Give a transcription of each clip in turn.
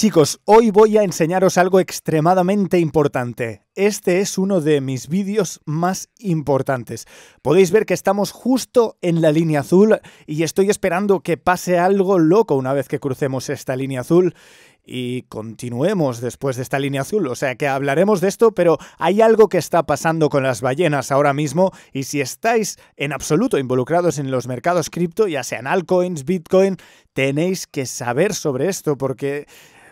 Chicos, hoy voy a enseñaros algo extremadamente importante. Este es uno de mis vídeos más importantes. Podéis ver que estamos justo en la línea azul y estoy esperando que pase algo loco una vez que crucemos esta línea azul y continuemos después de esta línea azul. O sea que hablaremos de esto, pero hay algo que está pasando con las ballenas ahora mismo y si estáis en absoluto involucrados en los mercados cripto, ya sean altcoins, bitcoin, tenéis que saber sobre esto porque...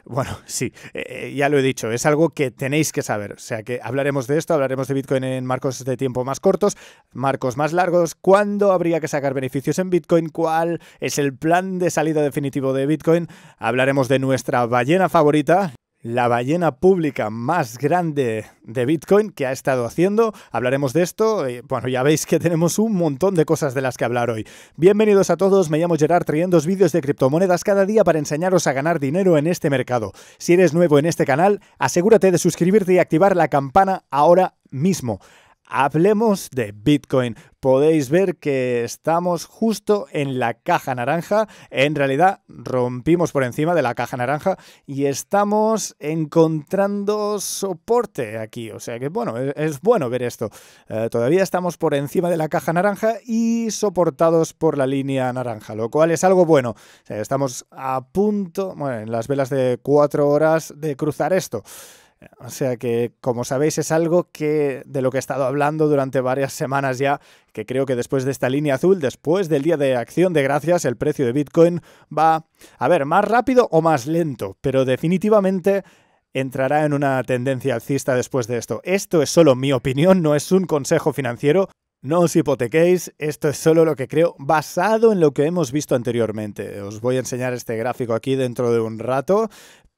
Bueno, sí, eh, eh, ya lo he dicho, es algo que tenéis que saber. O sea que hablaremos de esto, hablaremos de Bitcoin en marcos de tiempo más cortos, marcos más largos, cuándo habría que sacar beneficios en Bitcoin, cuál es el plan de salida definitivo de Bitcoin. Hablaremos de nuestra ballena favorita, la ballena pública más grande de Bitcoin que ha estado haciendo. Hablaremos de esto. Eh, bueno, ya veis que tenemos un montón de cosas de las que hablar hoy. Bienvenidos a todos, me llamo Gerard, trayendo vídeos de criptomonedas cada día para enseñaros a ganar dinero en este mercado. Si eres nuevo en este canal, asegúrate de suscribirte y activar la campana ahora mismo. Hablemos de Bitcoin. Podéis ver que estamos justo en la caja naranja. En realidad rompimos por encima de la caja naranja y estamos encontrando soporte aquí. O sea que bueno, e-, es, bueno ver esto. Eh, todavía estamos por encima de la caja naranja y soportados por la línea naranja, lo cual es algo bueno. estamos a punto, bueno, en las velas de cuatro horas de cruzar esto. O sea que, como sabéis, es algo que de lo que he estado hablando durante varias semanas ya, que creo que después de esta línea azul, después del día de acción de gracias, el precio de Bitcoin va, a ver, más rápido o más lento, pero definitivamente entrará en una tendencia alcista después de esto. Esto es solo mi opinión, no es un consejo financiero. No os hipotequéis, esto es solo lo que creo basado en lo que hemos visto anteriormente. Os voy a enseñar este gráfico aquí dentro de un rato,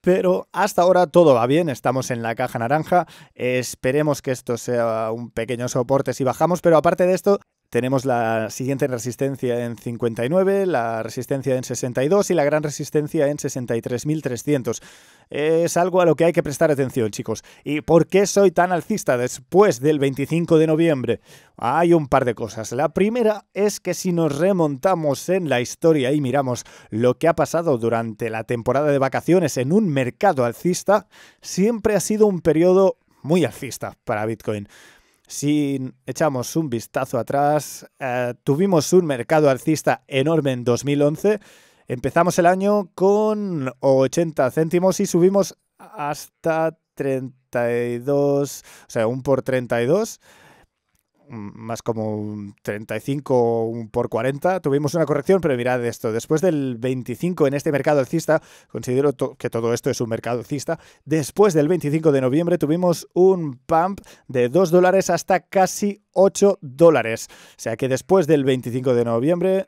pero hasta ahora todo va bien, estamos en la caja naranja, esperemos que esto sea un pequeño soporte si bajamos, pero aparte de esto, tenemos la siguiente resistencia en 59, la resistencia en 62 y la gran resistencia en 63.300. Es algo a lo que hay que prestar atención, chicos. ¿Y por qué soy tan alcista después del 25 de noviembre? Hay un par de cosas. La primera es que si nos remontamos en la historia y miramos lo que ha pasado durante la temporada de vacaciones en un mercado alcista, siempre ha sido un periodo muy alcista para Bitcoin. Si echamos un vistazo atrás, eh, tuvimos un mercado alcista enorme en 2011. Empezamos el año con 80 céntimos y subimos hasta 32, o sea, un por 32 más como 35 por 40. Tuvimos una corrección, pero mirad esto. Después del 25 en este mercado alcista, considero que todo esto es un mercado alcista, después del 25 de noviembre tuvimos un pump de 2 dólares hasta casi 8 dólares. O sea que después del 25 de noviembre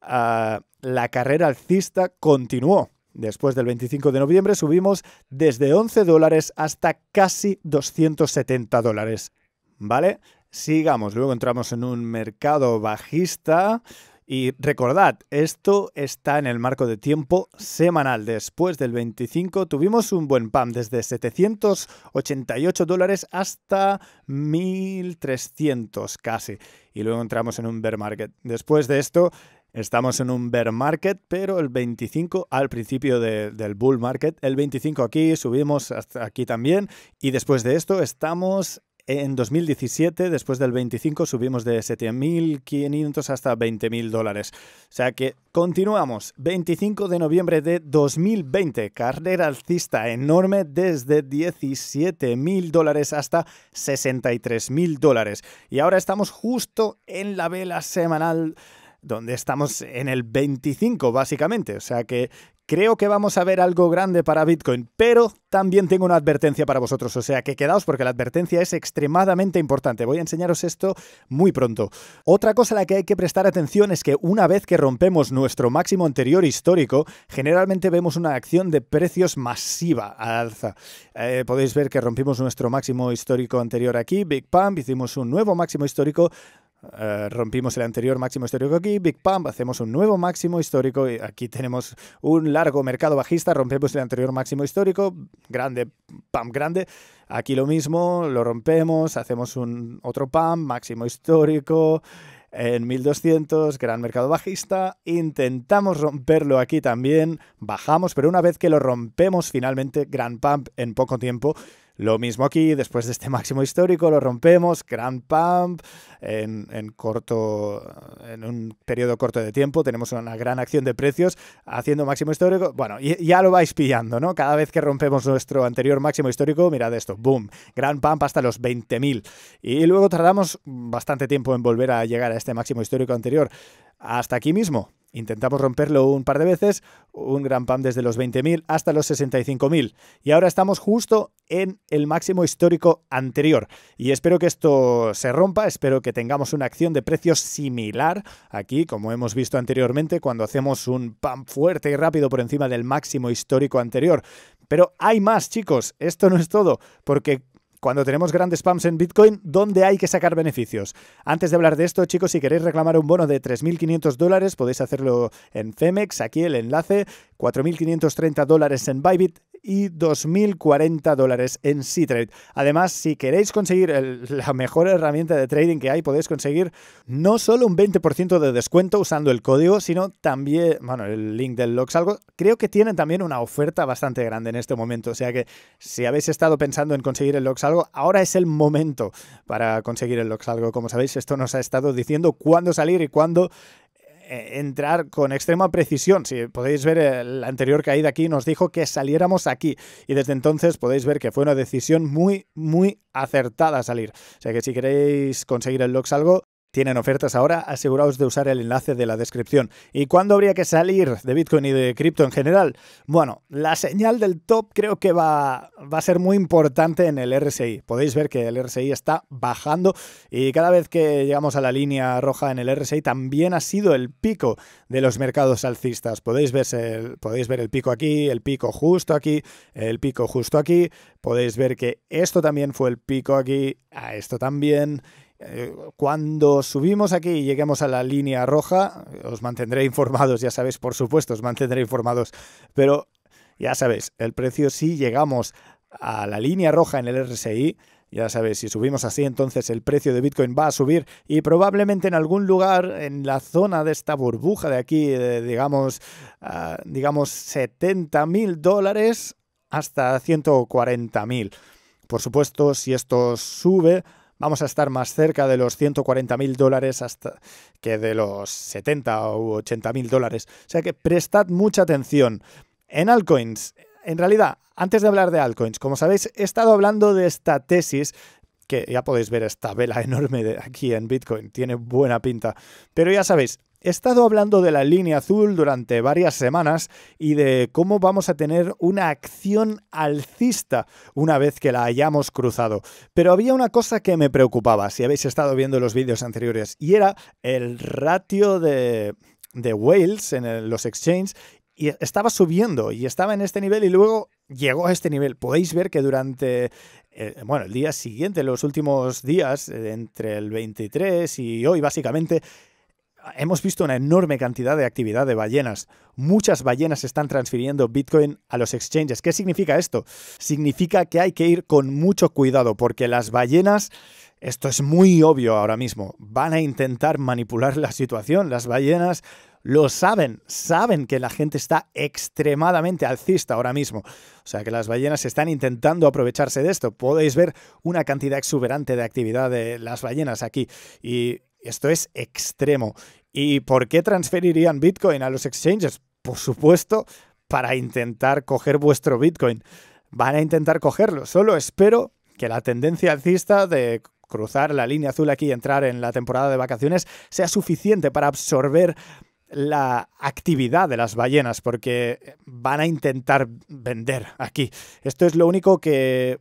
ah, la carrera alcista continuó. Después del 25 de noviembre subimos desde 11 dólares hasta casi 270 dólares. ¿Vale? Sigamos, luego entramos en un mercado bajista. Y recordad, esto está en el marco de tiempo semanal. Después del 25 tuvimos un buen PAM desde 788 dólares hasta 1300 casi. Y luego entramos en un bear market. Después de esto estamos en un bear market, pero el 25 al principio del bull market. El 25 aquí subimos hasta aquí también. Y después de esto estamos en 2017, después del 25, subimos de 7.500 hasta 20.000 dólares. O sea que continuamos. 25 de noviembre de 2020, carrera alcista enorme desde 17.000 dólares hasta 63.000 dólares. Y ahora estamos justo en la vela semanal donde estamos en el 25 básicamente, o sea que Creo que vamos a ver algo grande para Bitcoin, pero también tengo una advertencia para vosotros, o sea que quedaos porque la advertencia es extremadamente importante. Voy a enseñaros esto muy pronto. Otra cosa a la que hay que prestar atención es que una vez que rompemos nuestro máximo anterior histórico, generalmente vemos una acción de precios masiva al alza. Eh, podéis ver que rompimos nuestro máximo histórico anterior aquí, Big Pump, hicimos un nuevo máximo histórico eh, rompimos el anterior máximo histórico aquí, Big Pump, hacemos un nuevo máximo histórico, y aquí tenemos un largo mercado bajista, rompemos el anterior máximo histórico, grande, Pump grande, aquí lo mismo, lo rompemos, hacemos un otro Pump, máximo histórico, en 1200, gran mercado bajista, intentamos romperlo aquí también, bajamos, pero una vez que lo rompemos finalmente, gran Pump en poco tiempo, lo mismo aquí, después de este máximo histórico, lo rompemos, gran pump, en, corto, en un periodo corto de tiempo, tenemos una gran acción de precios haciendo máximo histórico. Bueno, ya lo vais pillando, ¿no? Cada vez que rompemos nuestro anterior máximo histórico, mirad esto, boom, gran pump hasta los 20.000. Y luego tardamos bastante tiempo en volver a llegar a este máximo histórico anterior. Hasta aquí mismo, Intentamos romperlo un par de veces, un gran pan desde los 20.000 hasta los 65.000. Y ahora estamos justo en el máximo histórico anterior. Y espero que esto se rompa, espero que tengamos una acción de precios similar aquí, como hemos visto anteriormente, cuando hacemos un pan fuerte y rápido por encima del máximo histórico anterior. Pero hay más, chicos, esto no es todo, porque cuando tenemos grandes spams en Bitcoin, ¿dónde hay que sacar beneficios? Antes de hablar de esto, chicos, si queréis reclamar un bono de 3.500 dólares, podéis hacerlo en Femex, aquí el enlace, 4.530 dólares en Bybit, y 2.040 dólares en Citrade. Además, si queréis conseguir la mejor herramienta de trading que hay, podéis conseguir no solo un 20% de descuento usando el código, sino también, bueno, el link del Loxalgo. Creo que tienen también una oferta bastante grande en este momento. O sea que si habéis estado pensando en conseguir el Loxalgo, ahora es el momento para conseguir el Loxalgo. Como sabéis, esto nos ha estado diciendo cuándo salir y cuándo eh, entrar con extrema precisión. Si podéis ver eh, la anterior caída aquí, nos dijo que saliéramos aquí. Y desde entonces podéis ver que fue una decisión muy, muy acertada salir. O sea que si queréis conseguir el Lox algo, tienen ofertas ahora, aseguraos de usar el enlace de la descripción. ¿Y cuándo habría que salir de Bitcoin y de cripto en general? Bueno, la señal del top creo que va, va a ser muy importante en el RSI. Podéis ver que el RSI está bajando y cada vez que llegamos a la línea roja en el RSI también ha sido el pico de los mercados alcistas. Podéis, verse, podéis ver el pico aquí, el pico justo aquí, el pico justo aquí. Podéis ver que esto también fue el pico aquí, a esto también eh, cuando subimos aquí y lleguemos a la línea roja, os mantendré informados, ya sabéis, por supuesto, os mantendré informados. Pero ya sabéis, el precio si llegamos a la línea roja en el RSI, ya sabéis, si subimos así, entonces el precio de Bitcoin va a subir y probablemente en algún lugar en la zona de esta burbuja de aquí, digamos, ah, digamos 70 mil dólares hasta 140 mil. Por supuesto, si esto sube, vamos a estar más cerca de los 140.000 dólares hasta que de los 70 o 80.000 dólares. O sea que prestad mucha atención. En altcoins, en realidad, antes de hablar de altcoins, como sabéis, he estado hablando de esta tesis que ya podéis ver esta vela enorme de aquí en Bitcoin, tiene buena pinta. Pero ya sabéis, He estado hablando de la línea azul durante varias semanas y de cómo vamos a tener una acción alcista una vez que la hayamos cruzado. Pero había una cosa que me preocupaba, si habéis estado viendo los vídeos anteriores, y era el ratio de, de Wales en los exchanges y estaba subiendo y estaba en este nivel y luego llegó a este nivel. Podéis ver que durante eh, bueno, el día siguiente, los últimos días, eh, entre el 23 y hoy básicamente, hemos visto una enorme cantidad de actividad de ballenas. Muchas ballenas están transfiriendo Bitcoin a los exchanges. ¿Qué significa esto? Significa que hay que ir con mucho cuidado porque las ballenas, esto es muy obvio ahora mismo, van a intentar manipular la situación. Las ballenas lo saben, saben que la gente está extremadamente alcista ahora mismo. O sea que las ballenas están intentando aprovecharse de esto. Podéis ver una cantidad exuberante de actividad de las ballenas aquí. Y esto es extremo. ¿Y por qué transferirían Bitcoin a los exchanges? Por supuesto, para intentar coger vuestro Bitcoin. Van a intentar cogerlo. Solo espero que la tendencia alcista de cruzar la línea azul aquí y entrar en la temporada de vacaciones sea suficiente para absorber la actividad de las ballenas, porque van a intentar vender aquí. Esto es lo único que,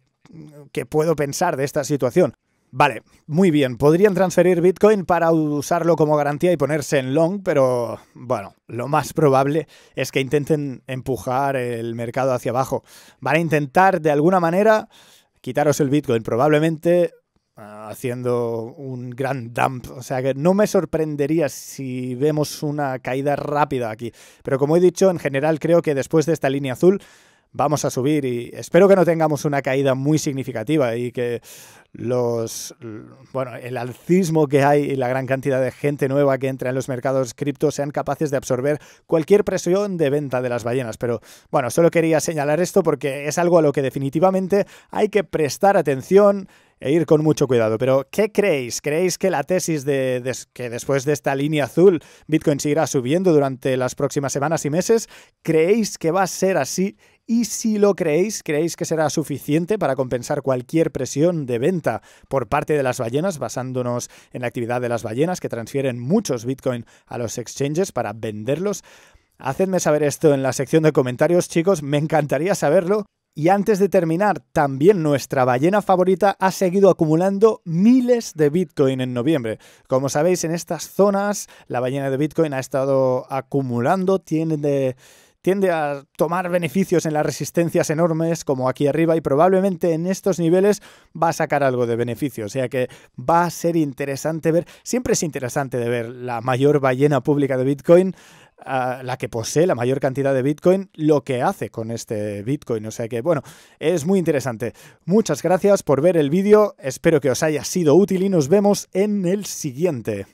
que puedo pensar de esta situación. Vale, muy bien. Podrían transferir Bitcoin para usarlo como garantía y ponerse en long, pero bueno, lo más probable es que intenten empujar el mercado hacia abajo. Van a intentar de alguna manera quitaros el Bitcoin, probablemente ah, haciendo un gran dump. O sea que no me sorprendería si vemos una caída rápida aquí. Pero como he dicho, en general creo que después de esta línea azul vamos a subir y espero que no tengamos una caída muy significativa y que los bueno, el alcismo que hay y la gran cantidad de gente nueva que entra en los mercados cripto sean capaces de absorber cualquier presión de venta de las ballenas, pero bueno, solo quería señalar esto porque es algo a lo que definitivamente hay que prestar atención e ir con mucho cuidado. Pero, ¿qué creéis? ¿Creéis que la tesis de, de, que después de esta línea azul Bitcoin seguirá subiendo durante las próximas semanas y meses? ¿Creéis que va a ser así y si lo creéis, creéis que será suficiente para compensar cualquier presión de venta por parte de las ballenas, basándonos en la actividad de las ballenas que transfieren muchos Bitcoin a los exchanges para venderlos. Hacedme saber esto en la sección de comentarios, chicos, me encantaría saberlo. Y antes de terminar, también nuestra ballena favorita ha seguido acumulando miles de Bitcoin en noviembre. Como sabéis, en estas zonas la ballena de Bitcoin ha estado acumulando, tiene de tiende a tomar beneficios en las resistencias enormes como aquí arriba y probablemente en estos niveles va a sacar algo de beneficio. O sea que va a ser interesante ver, siempre es interesante de ver la mayor ballena pública de Bitcoin. la que posee la mayor cantidad de Bitcoin, lo que hace con este Bitcoin. O sea que, bueno, es muy interesante. Muchas gracias por ver el vídeo, espero que os haya sido útil y nos vemos en el siguiente.